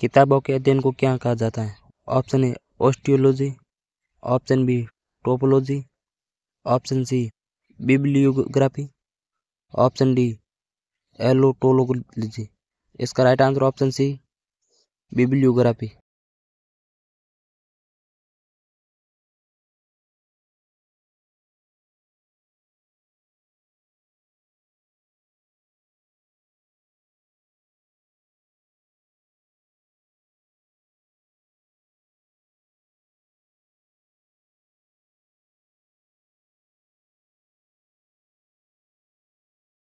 किताबों के अध्ययन को क्या कहा जाता है option A osteology option B topology option C bibliography option D alethology इसका right answer option C bibliography